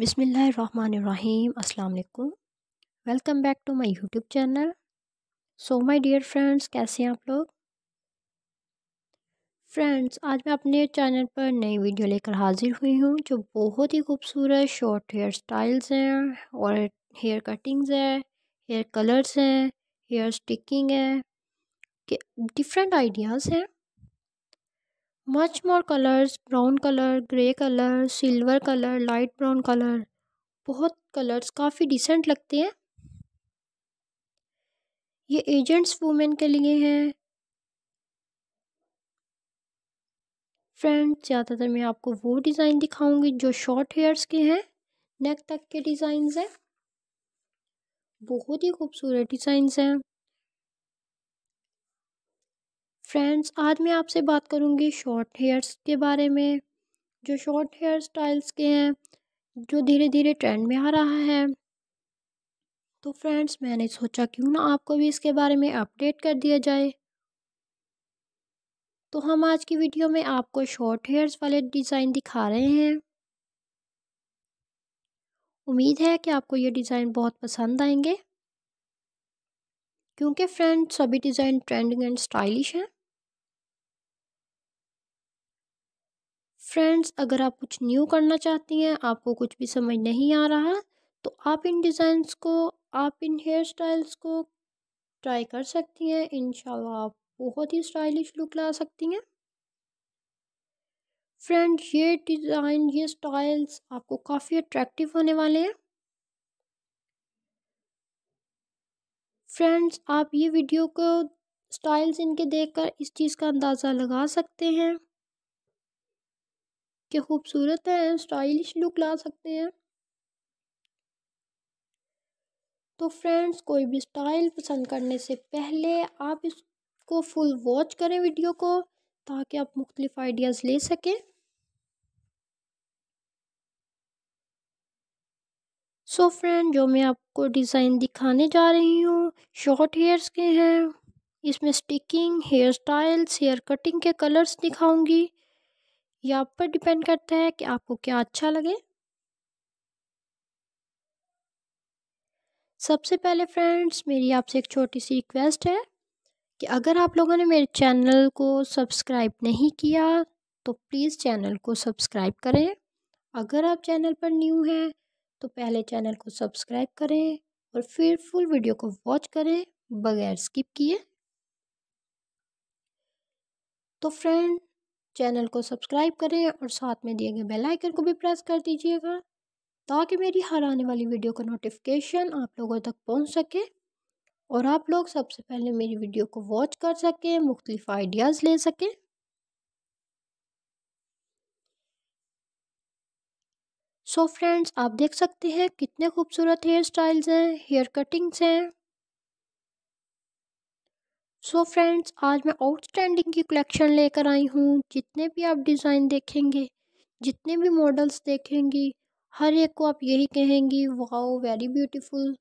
बिसमीम् Assalamu welcome back to my YouTube channel so my dear friends कैसे हैं आप लोग फ्रेंड्स आज मैं अपने चैनल पर नई वीडियो लेकर हाजिर हुई हूँ जो बहुत ही खूबसूरत शॉर्ट हेयर स्टाइल्स हैं और हेयर कटिंग्स हैं हेयर कलर्स हैं हेयर स्टिकिंग है डिफरेंट आइडियाज़ हैं much more colors brown color grey color silver color light brown color बहुत कलर्स काफ़ी डिसेंट लगते हैं ये एजेंट्स वूमेन के लिए हैं फ्रेंड ज़्यादातर मैं आपको वो डिज़ाइन दिखाऊंगी जो शॉर्ट हेयर्स के हैं नेक तक के डिज़ाइंस हैं बहुत ही खूबसूरत डिज़ाइंस हैं फ्रेंड्स आज मैं आपसे बात करूँगी शॉर्ट हेयर्स के बारे में जो शॉर्ट हेयर स्टाइल्स के हैं जो धीरे धीरे ट्रेंड में आ रहा है तो फ्रेंड्स मैंने सोचा क्यों ना आपको भी इसके बारे में अपडेट कर दिया जाए तो हम आज की वीडियो में आपको शॉर्ट हेयर्स वाले डिज़ाइन दिखा रहे हैं उम्मीद है कि आपको ये डिज़ाइन बहुत पसंद आएंगे क्योंकि फ़्रेंड्स सभी डिज़ाइन ट्रेंडिंग एंड स्टाइलिश हैं फ्रेंड्स अगर आप कुछ न्यू करना चाहती हैं आपको कुछ भी समझ नहीं आ रहा तो आप इन डिज़ाइंस को आप इन हेयर स्टाइल्स को ट्राई कर सकती हैं इन आप बहुत ही स्टाइलिश लुक ला सकती हैं फ्रेंड्स ये डिज़ाइन ये स्टाइल्स आपको काफ़ी अट्रैक्टिव होने वाले हैं फ्रेंड्स आप ये वीडियो को स्टाइल्स इनके देखकर इस चीज़ का अंदाज़ा लगा सकते हैं के खूबसूरत हैं स्टाइलिश लुक ला सकते हैं तो फ्रेंड्स कोई भी स्टाइल पसंद करने से पहले आप इसको फुल वॉच करें वीडियो को ताकि आप मुख्तलिफ आइडियाज़ ले सकें सो so फ्रेंड जो मैं आपको डिज़ाइन दिखाने जा रही हूँ शॉर्ट हेयर्स के हैं इसमें sticking hair styles hair cutting के कलर्स दिखाऊंगी ये आप पर डिपेंड करता है कि आपको क्या अच्छा लगे सबसे पहले फ्रेंड्स मेरी आपसे एक छोटी सी रिक्वेस्ट है कि अगर आप लोगों ने मेरे चैनल को सब्सक्राइब नहीं किया तो प्लीज़ चैनल को सब्सक्राइब करें अगर आप चैनल पर न्यू हैं तो पहले चैनल को सब्सक्राइब करें और फिर फुल वीडियो को वॉच करें बगैर स्किप किए तो फ्रेंड चैनल को सब्सक्राइब करें और साथ में दिए गए बेल आइकन को भी प्रेस कर दीजिएगा ताकि मेरी हर आने वाली वीडियो का नोटिफिकेशन आप लोगों तक पहुंच सके और आप लोग सबसे पहले मेरी वीडियो को वॉच कर सकें मुख्तलिफ आइडियाज़ ले सकें सो so फ्रेंड्स आप देख सकते हैं कितने खूबसूरत हेयर स्टाइल्स हैं हेयर कटिंग्स हैं सो so फ्रेंड्स आज मैं आउटस्टैंडिंग की कलेक्शन लेकर आई हूँ जितने भी आप डिज़ाइन देखेंगे जितने भी मॉडल्स देखेंगी हर एक को आप यही कहेंगी वाओ वेरी ब्यूटीफुल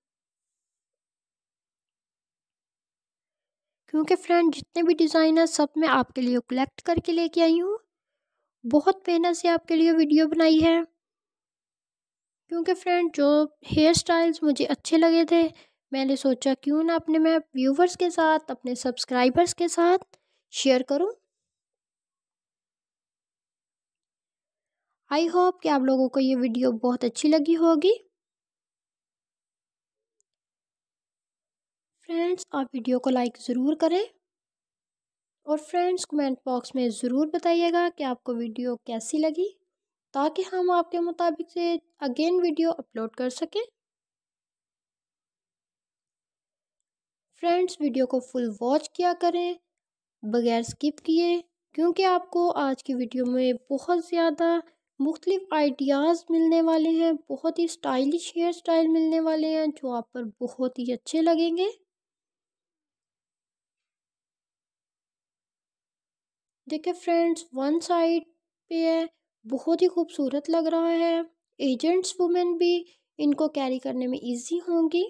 क्योंकि फ्रेंड जितने भी डिज़ाइन है सब मैं आपके लिए कलेक्ट करके लेके आई हूँ बहुत मेहनत से आपके लिए वीडियो बनाई है क्योंकि फ्रेंड जो हेयर स्टाइल्स मुझे अच्छे लगे थे मैंने सोचा क्यों ना अपने मैं व्यूवर्स के साथ अपने सब्सक्राइबर्स के साथ शेयर करूं आई होप कि आप लोगों को ये वीडियो बहुत अच्छी लगी होगी फ्रेंड्स आप वीडियो को लाइक ज़रूर करें और फ्रेंड्स कमेंट बॉक्स में ज़रूर बताइएगा कि आपको वीडियो कैसी लगी ताकि हम आपके मुताबिक से अगेन वीडियो अपलोड कर सकें फ्रेंड्स वीडियो को फुल वॉच किया करें बगैर स्किप किए क्योंकि आपको आज की वीडियो में बहुत ज़्यादा मुख्तलिफ आइडियाज़ मिलने वाले हैं बहुत ही स्टाइलिश हेयर स्टाइल मिलने वाले हैं जो आप पर बहुत ही अच्छे लगेंगे देखिए फ्रेंड्स वन साइड पे है बहुत ही खूबसूरत लग रहा है एजेंट्स वुमेन भी इनको कैरी करने में इजी होंगी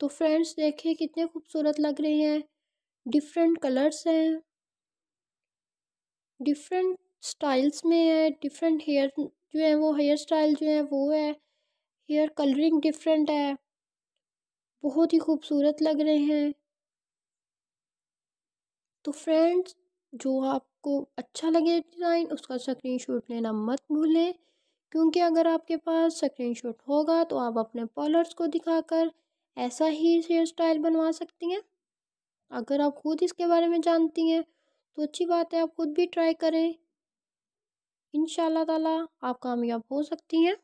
तो फ्रेंड्स देखें कितने खूबसूरत लग रहे हैं डिफरेंट कलर्स हैं डिफरेंट स्टाइल्स में है डिफरेंट हेयर जो है वो हेयर स्टाइल जो है वो है हेयर कलरिंग डिफरेंट है बहुत ही खूबसूरत लग रहे हैं तो फ्रेंड्स जो आपको अच्छा लगे डिज़ाइन उसका स्क्रीनशॉट लेना मत भूलें क्योंकि अगर आपके पास स्क्रीनशॉट होगा तो आप अपने पॉलर्स को दिखाकर ऐसा ही हेयर स्टाइल बनवा सकती हैं अगर आप खुद इसके बारे में जानती हैं तो अच्छी बात है आप खुद भी ट्राई करें इन ताला आप कामयाब हो सकती हैं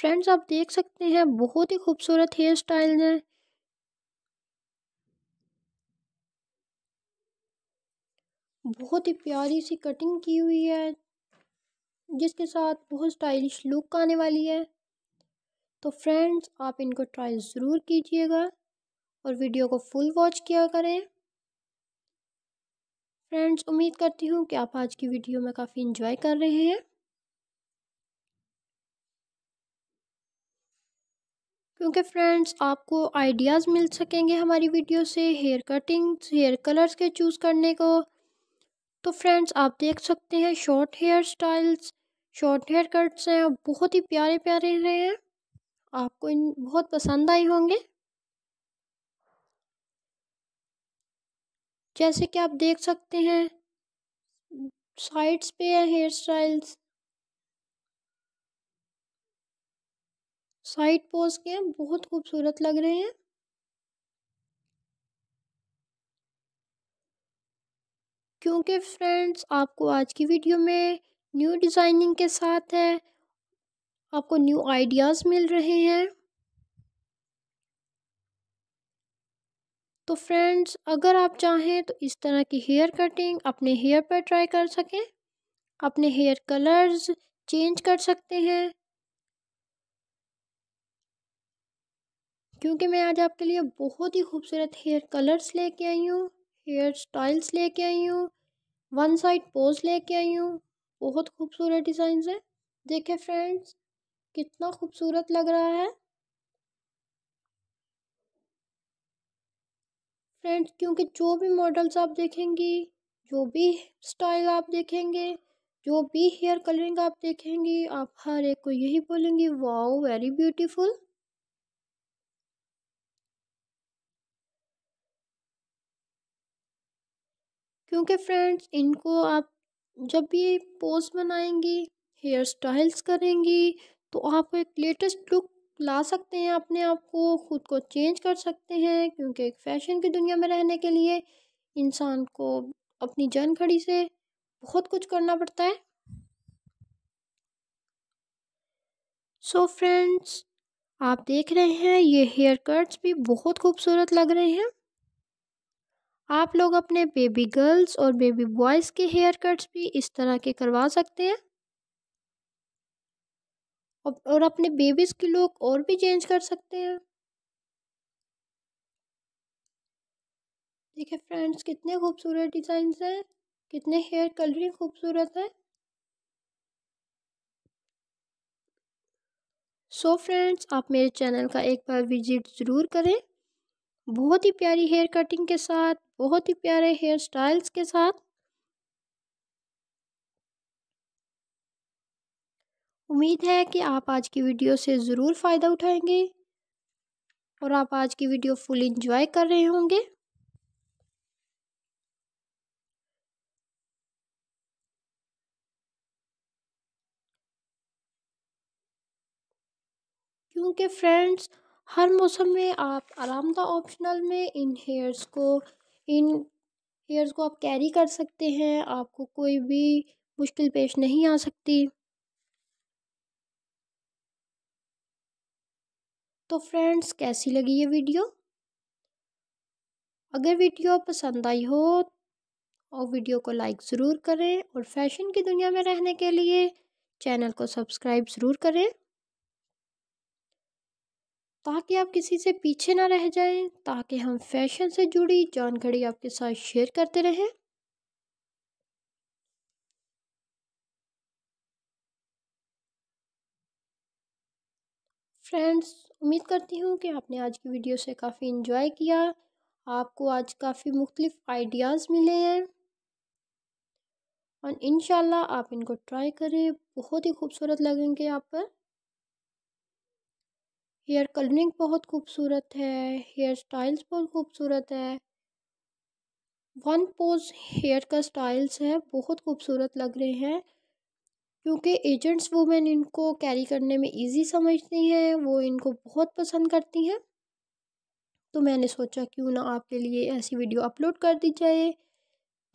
फ्रेंड्स आप देख सकते हैं बहुत ही खूबसूरत हेयर स्टाइल है बहुत ही प्यारी सी कटिंग की हुई है जिसके साथ बहुत स्टाइलिश लुक आने वाली है तो फ्रेंड्स आप इनको ट्राई ज़रूर कीजिएगा और वीडियो को फुल वॉच किया करें फ्रेंड्स उम्मीद करती हूँ कि आप आज की वीडियो में काफ़ी इन्जॉय कर रहे हैं क्योंकि फ्रेंड्स आपको आइडियाज़ मिल सकेंगे हमारी वीडियो से हेयर कटिंग हेयर कलर्स के चूज़ करने को तो फ्रेंड्स आप देख सकते हैं short hair styles short hair cuts हैं और बहुत ही प्यारे प्यारे रहे हैं आपको इन बहुत पसंद आए होंगे जैसे कि आप देख सकते हैं साइड्स पे है हेयर स्टाइल्स साइड पोज के हैं बहुत खूबसूरत लग रहे हैं क्योंकि फ्रेंड्स आपको आज की वीडियो में न्यू डिज़ाइनिंग के साथ है आपको न्यू आइडियाज़ मिल रहे हैं तो फ्रेंड्स अगर आप चाहें तो इस तरह की हेयर कटिंग अपने हेयर पर ट्राई कर सकें अपने हेयर कलर्स चेंज कर सकते हैं क्योंकि मैं आज आपके लिए बहुत ही खूबसूरत हेयर कलर्स लेके आई हूँ हेयर स्टाइल्स लेके आई हूँ वन साइड पोज लेके आई हूँ बहुत खूबसूरत डिज़ाइन है देखे फ्रेंड्स कितना खूबसूरत लग रहा है फ्रेंड्स क्योंकि जो भी मॉडल्स आप देखेंगी जो भी स्टाइल आप देखेंगे जो भी हेयर कलरिंग आप देखेंगी आप हर एक को यही बोलेंगी वाओ वेरी ब्यूटीफुल क्योंकि फ्रेंड्स इनको आप जब ये पोज बनाएंगी हेयर स्टाइल्स करेंगी तो आप एक लेटेस्ट लुक ला सकते हैं अपने आप को ख़ुद को चेंज कर सकते हैं क्योंकि एक फ़ैशन की दुनिया में रहने के लिए इंसान को अपनी जान खड़ी से बहुत कुछ करना पड़ता है सो so फ्रेंड्स आप देख रहे हैं ये हेयर कट्स भी बहुत खूबसूरत लग रहे हैं आप लोग अपने बेबी गर्ल्स और बेबी बॉयज़ के हेयर कट्स भी इस तरह के करवा सकते हैं और अपने बेबीज़ के लुक और भी चेंज कर सकते हैं देखिए फ्रेंड्स कितने खूबसूरत डिज़ाइंस हैं कितने हेयर कलरिंग खूबसूरत है सो so फ्रेंड्स आप मेरे चैनल का एक बार विजिट ज़रूर करें बहुत ही प्यारी हेयर कटिंग के साथ बहुत ही प्यारे हेयर स्टाइल्स के साथ उम्मीद है कि आप आज की वीडियो से ज़रूर फ़ायदा उठाएंगे और आप आज की वीडियो फुल इंजॉय कर रहे होंगे क्योंकि फ्रेंड्स हर मौसम में आप आरामदा ऑप्शनल में इन हेयर्स को इन हेयर्स को आप कैरी कर सकते हैं आपको कोई भी मुश्किल पेश नहीं आ सकती तो फ्रेंड्स कैसी लगी ये वीडियो अगर वीडियो पसंद आई हो और वीडियो को लाइक ज़रूर करें और फैशन की दुनिया में रहने के लिए चैनल को सब्सक्राइब ज़रूर करें ताकि आप किसी से पीछे ना रह जाएं ताकि हम फैशन से जुड़ी जानकारी आपके साथ शेयर करते रहें फ्रेंड्स उम्मीद करती हूँ कि आपने आज की वीडियो से काफ़ी इन्जॉय किया आपको आज काफ़ी मुख्तलिफ आइडियाज़ मिले हैं और इन आप इनको ट्राई करें बहुत ही खूबसूरत लगेंगे आप पर हेयर कलरिंग बहुत खूबसूरत है हेयर स्टाइल्स बहुत खूबसूरत है वन पोज हेयर का स्टाइल्स है बहुत खूबसूरत लग रहे हैं क्योंकि एजेंट्स वुमेन इनको कैरी करने में इजी समझती हैं वो इनको बहुत पसंद करती हैं तो मैंने सोचा क्यों ना आपके लिए ऐसी वीडियो अपलोड कर दी जाए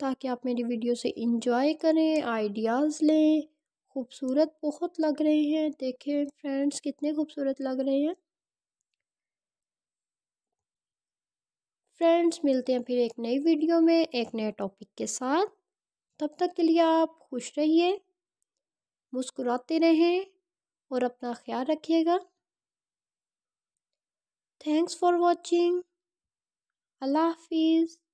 ताकि आप मेरी वीडियो से इंजॉय करें आइडियाज़ लें खूबसूरत बहुत लग रहे हैं देखें फ्रेंड्स कितने खूबसूरत लग रहे हैं फ्रेंड्स मिलते हैं फिर एक नई वीडियो में एक नए टॉपिक के साथ तब तक के लिए आप खुश रहिए मुस्कुराते रहें और अपना ख्याल रखिएगा थैंक्स फॉर वॉचिंग अल्लाह हाफिज़